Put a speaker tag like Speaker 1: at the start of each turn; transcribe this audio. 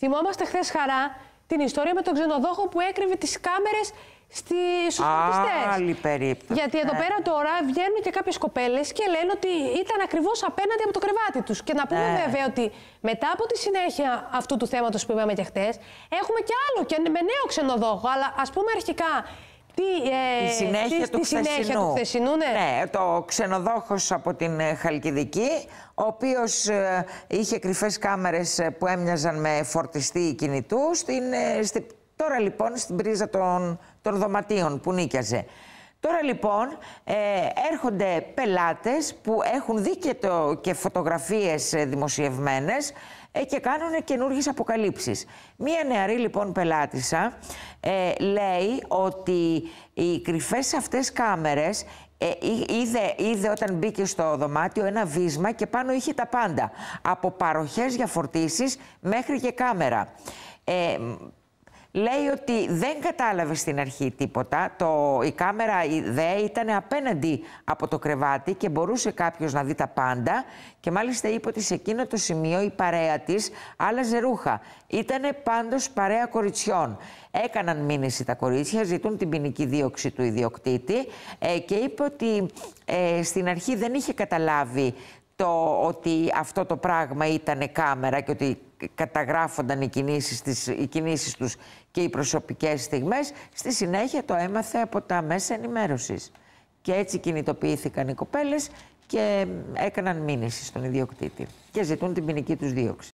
Speaker 1: Θυμόμαστε χθες χαρά την ιστορία με τον ξενοδόχο που έκρυβε τις κάμερες στις φορτιστέ. Άλλη
Speaker 2: περίπτωση. Γιατί εδώ ναι. πέρα
Speaker 1: τώρα βγαίνουν και κάποιες κοπέλες και λένε ότι ήταν ακριβώς απέναντι από το κρεβάτι τους. Και να πούμε ναι. βέβαια ότι μετά από τη συνέχεια αυτού του θέματος που είπαμε και χθες, έχουμε και άλλο και με νέο ξενοδόχο. Αλλά ας πούμε αρχικά τι,
Speaker 3: ε, συνέχεια, του, τη χθεσινού. του Ναι. ναι, το ξενοδόχος από την ε, Χαλκιδική, ο οποίος ε, είχε κρυφές κάμερες που έμοιαζαν με φορτιστή κινητού, στην, τώρα λοιπόν στην πρίζα των, των δωματίων που νίκιαζε. Τώρα λοιπόν έρχονται πελάτες που έχουν δει και, το, και φωτογραφίες δημοσιευμένες ε, και κάνουν καινούργιες αποκαλύψεις. Μία νεαρή λοιπόν πελάτησα ε, λέει ότι οι κρυφές αυτές κάμερες ε, είδε, είδε όταν μπήκε στο δωμάτιο ένα βίσμα και πάνω είχε τα πάντα. Από παροχές για φορτίσεις μέχρι και κάμερα. Ε, λέει ότι δεν κατάλαβε στην αρχή τίποτα. Το, η κάμερα η ΔΕ ήταν απέναντι από το κρεβάτι και μπορούσε κάποιος να δει τα πάντα και μάλιστα είπε ότι σε εκείνο το σημείο η παρέα της άλλαζε ρούχα. Ήτανε πάντως παρέα κοριτσιών. Έκαναν μήνυση τα κορίτσια, ζητούν την ποινική δίωξη του ιδιοκτήτη ε, και είπε ότι ε, στην αρχή δεν είχε καταλάβει το ότι αυτό το πράγμα ήταν κάμερα και ότι καταγράφονταν οι κινήσεις, τις, οι κινήσεις τους και οι προσωπικές στιγμές. Στη συνέχεια το έμαθε από τα μέσα ενημέρωσης. Και έτσι κινητοποιήθηκαν οι κοπέλες και έκαναν μήνυση στον ιδιοκτήτη και ζητούν την ποινική τους δίωξη.